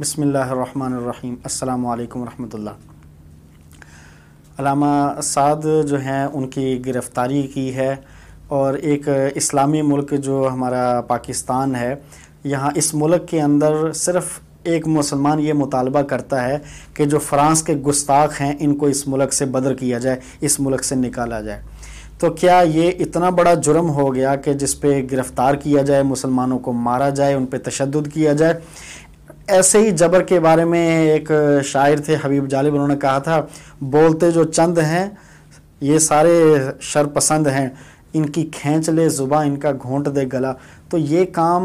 बसमीम् अल्लाम वरहमल्ला अलामा साद जो हैं उनकी गिरफ़्तारी की है और एक इस्लामी मुल्क जो हमारा पाकिस्तान है यहाँ इस मुल्क के अंदर सिर्फ एक मुसलमान ये मुतालबा करता है कि जो फ़्रांस के गुस्ताख हैं इनको इस मुल्क से बदर किया जाए इस मुल्क से निकाला जाए तो क्या ये इतना बड़ा जुर्म हो गया कि जिस गिरफ़्तार किया जाए मुसलमानों को मारा जाए उन पर तशद किया जाए ऐसे ही जबर के बारे में एक शायर थे हबीब जालिब उन्होंने कहा था बोलते जो चंद हैं ये सारे शरपसंद हैं इनकी खींच ले ज़ुबा इनका घोंट दे गला तो ये काम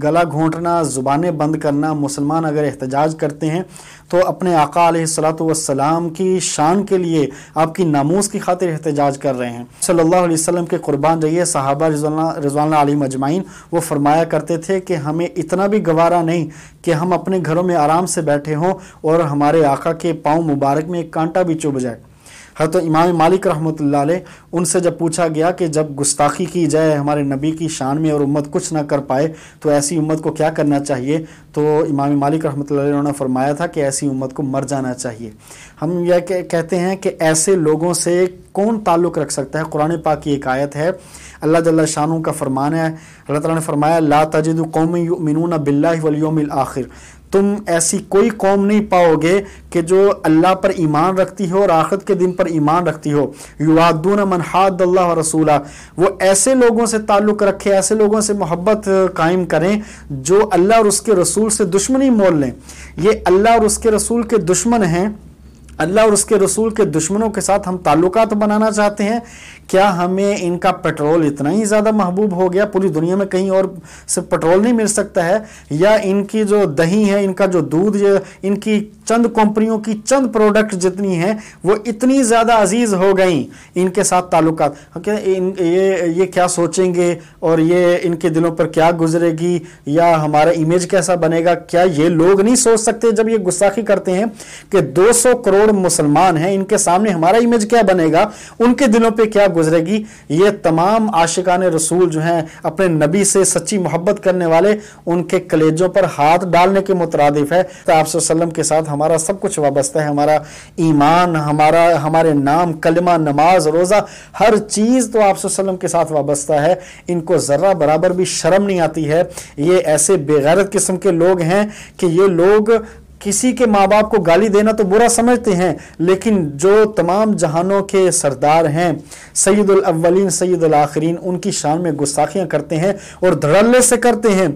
गला घोंटना ज़ुबानें बंद करना मुसलमान अगर एहतजाज करते हैं तो अपने आका सलाम की शान के लिए आपकी नामोज़ की खातिर एहतजाज कर रहे हैं सल्लल्लाहु अलैहि वसल्लम के कुर्बान रहिए साहबा रिजवान आली मजमाइन वो फरमाया करते थे कि हमें इतना भी गवारा नहीं कि हम अपने घरों में आराम से बैठे हों और हमारे आका के पाँव मुबारक में एक कांटा भी चुभ जाए हरत तो इमाम मालिक रहमत उनसे जब पूछा गया कि जब गुस्ताखी की जाए हमारे नबी की शान में और उम्मत कुछ ना कर पाए तो ऐसी उम्मत को क्या करना चाहिए तो इमाम मालिक रहमत उन्होंने फरमाया था कि ऐसी उम्मत को मर जाना चाहिए हम यह कहते हैं कि ऐसे लोगों से कौन ताल्लुक़ रख सकता है कुरान पाक की एक आयत है अल्लाह जल्ला शाह का फरमान है अल्लाह तला ने फरमाया ला तजद कौमी मिनून बिल्लाम आखिर तुम ऐसी कोई कौम नहीं पाओगे कि जो अल्लाह पर ईमान रखती हो और आखिर के दिन पर ईमान रखती हो युवादून मनहाद अल्लाह रसूला वो ऐसे लोगों से ताल्लुक़ रखे ऐसे लोगों से मोहब्बत कायम करें जो अल्लाह और उसके रसूल से दुश्मनी मोल लें ये अल्लाह और उसके रसूल के दुश्मन हैं अल्लाह और उसके रसूल के दुश्मनों के साथ हम तो बनाना चाहते हैं क्या हमें इनका पेट्रोल इतना ही ज़्यादा महबूब हो गया पूरी दुनिया में कहीं और से पेट्रोल नहीं मिल सकता है या इनकी जो दही है इनका जो दूध इनकी चंद कंपनियों की चंद प्रोडक्ट जितनी हैं वो इतनी ज़्यादा अजीज़ हो गई इनके साथ ताल्लुक क्या इन ये ये क्या सोचेंगे और ये इनके दिलों पर क्या गुजरेगी या हमारा इमेज कैसा बनेगा क्या ये लोग नहीं सोच सकते जब ये गुस्साखी करते हैं कि 200 करोड़ मुसलमान हैं इनके सामने हमारा इमेज क्या बनेगा उनके दिलों पर क्या गुजरेगी ये तमाम आशिकान रसूल जो हैं अपने नबी से सच्ची मोहब्बत करने वाले उनके कलेजों पर हाथ डालने के मुतरद है तो आप के साथ हम हमारा सब कुछ वाबस्ता है हमारा ईमान हमारा हमारे नाम कलमा नमाज रोज़ा हर चीज़ तो आप के साथ वाबस्ता है इनको ज़र्रा बराबर भी शर्म नहीं आती है ये ऐसे बेगैरत किस्म के लोग हैं कि ये लोग किसी के माँ बाप को गाली देना तो बुरा समझते हैं लेकिन जो तमाम जहानों के सरदार हैं सैदुलवलिन सैदुलआखरीन उनकी शान में गुस्ताखियाँ करते हैं और धड़ल्ले से करते हैं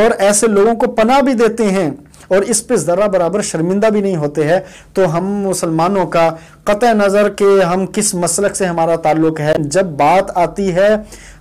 और ऐसे लोगों को पनाह भी देते हैं और इस पे ज़रा बराबर शर्मिंदा भी नहीं होते हैं तो हम मुसलमानों का कत नज़र के हम किस मसलक से हमारा ताल्लुक है जब बात आती है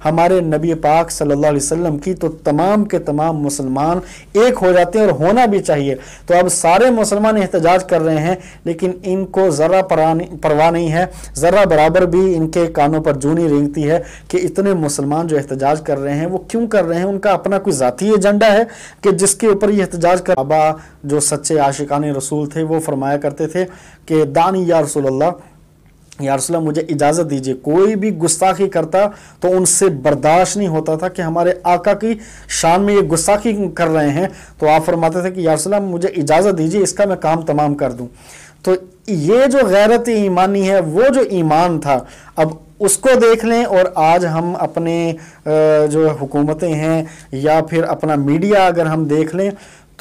हमारे नबी पाक सल्लल्लाहु अलैहि वसल्लम की तो तमाम के तमाम मुसलमान एक हो जाते हैं और होना भी चाहिए तो अब सारे मुसलमान एहतजाज कर रहे हैं लेकिन इनको ज़रा परवाह नहीं है ज़रा बराबर भी इनके कानों पर जूनी रेंगती है कि इतने मुसलमान जो एहतजाज कर रहे हैं वो क्यों कर रहे हैं उनका अपना कोई ज़ाती एजेंडा है कि जिसके ऊपर ये एहतजाज कर बाबा जो सच्चे आशिकान रसूल थे वो फरमाया करते थे कि दानी या रसूल्ला यारसला मुझे इजाज़त दीजिए कोई भी गुस्ताखी करता तो उनसे बर्दाश्त नहीं होता था कि हमारे आका की शान में ये गुस्ताखी कर रहे हैं तो आप फरमाते थे कि यारसला मुझे इजाज़त दीजिए इसका मैं काम तमाम कर दूं तो ये जो गैरत ईमानी है वो जो ईमान था अब उसको देख लें और आज हम अपने जो हुकूमतें हैं या फिर अपना मीडिया अगर हम देख लें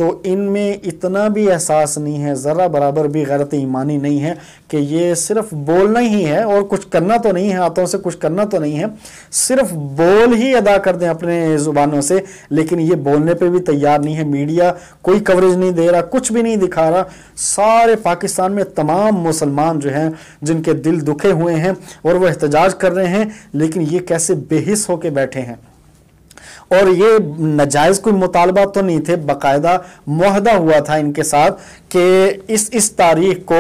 तो इनमें इतना भी एहसास नहीं है ज़रा बराबर भी गलत ईमानी नहीं है कि ये सिर्फ बोलना ही है और कुछ करना तो नहीं है हाथों से कुछ करना तो नहीं है सिर्फ बोल ही अदा कर दें अपने ज़ुबानों से लेकिन ये बोलने पे भी तैयार नहीं है मीडिया कोई कवरेज नहीं दे रहा कुछ भी नहीं दिखा रहा सारे पाकिस्तान में तमाम मुसलमान जो हैं जिनके दिल दुखे हुए हैं और वह एहतजाज कर रहे हैं लेकिन ये कैसे बेहिस होकर बैठे हैं और ये नजायज़ कोई मुतालबा तो नहीं थे बाकायदा माहदा हुआ था इनके साथ कि इस इस तारीख को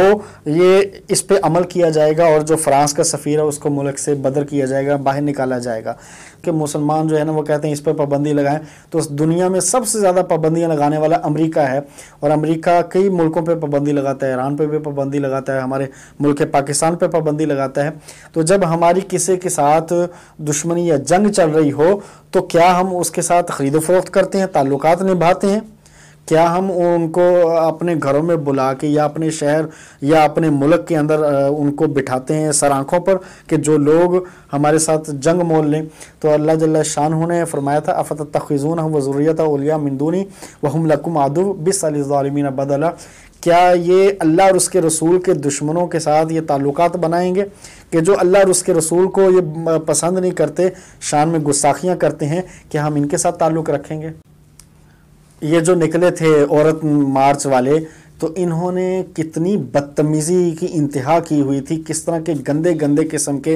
ये इस पर अमल किया जाएगा और जो फ्रांस का सफ़ीर है उसको मुल्क से बदर किया जाएगा बाहर निकाला जाएगा कि मुसलमान जो है ना वो कहते हैं इस पर पाबंदी लगाएं तो उस दुनिया में सबसे ज़्यादा पाबंदियाँ लगाने वाला अमेरिका है और अमेरिका कई मुल्कों पे पाबंदी लगाता है ईरान पे भी पाबंदी लगाता है हमारे मुल्क पाकिस्तान पर पाबंदी लगाता है तो जब हमारी किसी के साथ दुश्मनी या जंग चल रही हो तो क्या हम उसके साथ खरीदो फरोख्त करते हैं ताल्लुक निभाते हैं क्या हम उनको अपने घरों में बुला के या अपने शहर या अपने मुल्क के अंदर उनको बिठाते हैं सर आँखों पर कि जो लोग हमारे साथ जंग मोल लें तो अल्लाह जल्ला शाह ने फरमाया था अफ़त तखीज़ून हम वज़ूरियत उलिया मंदूनी वहम लकुम आदू बिसमीन बदला क्या ये अल्लाह और उसके रसूल के दुश्मनों के साथ ये ताल्लुक बनाएंगे कि जो अल्लाह और उसके रसूल को ये पसंद नहीं करते शान में गुस्साखियाँ करते हैं कि हम इनके साथ ताल्लुक़ रखेंगे ये जो निकले थे औरत मार्च वाले तो इन्होंने कितनी बदतमीज़ी की इंतहा की हुई थी किस तरह के गंदे गंदे किस्म के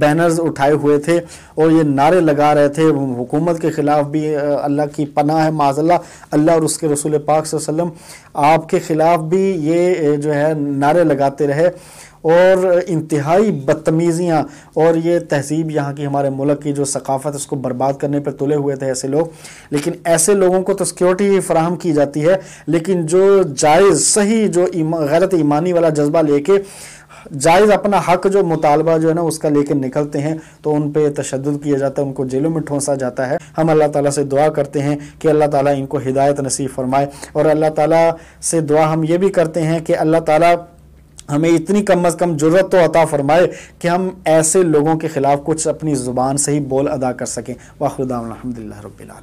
बैनर्स उठाए हुए थे और ये नारे लगा रहे थे हुकूमत के ख़िलाफ़ भी अल्लाह की पनाह है माजल्ला अल्लाह और उसके रसूल पाक वसम आपके ख़िलाफ़ भी ये जो है नारे लगाते रहे और इंतहाई बदतमीज़ियाँ और ये तहजीब यहाँ की हमारे मुल्क की जो सकाफ़त उसको बर्बाद करने पर तुले हुए थे ऐसे लोग लेकिन ऐसे लोगों को तो सिक्योरिटी ही फ़राहम की जाती है लेकिन जो जायज़ सही जो इमा, गैरत ईमानी वाला जज्बा लेके जायज़ अपना हक जो मुतालबा जो है ना उसका लेकर निकलते हैं तो उन पर तशद किया जाता है उनको जेलों में ठोंसा जाता है हम अल्लाह ताला से दुआ करते हैं कि अल्लाह ताला इनको हिदायत नसीब फरमाए और अल्लाह ताला से दुआ हम ये भी करते हैं कि अल्लाह ताला हमें इतनी कम अज़ कम ज़रूरत तो अता फ़रमाए कि हम ऐसे लोगों के ख़िलाफ़ कुछ अपनी ज़ुबान से ही बोल अदा कर सकें वाहमदिल्ला अलहमदिल्ला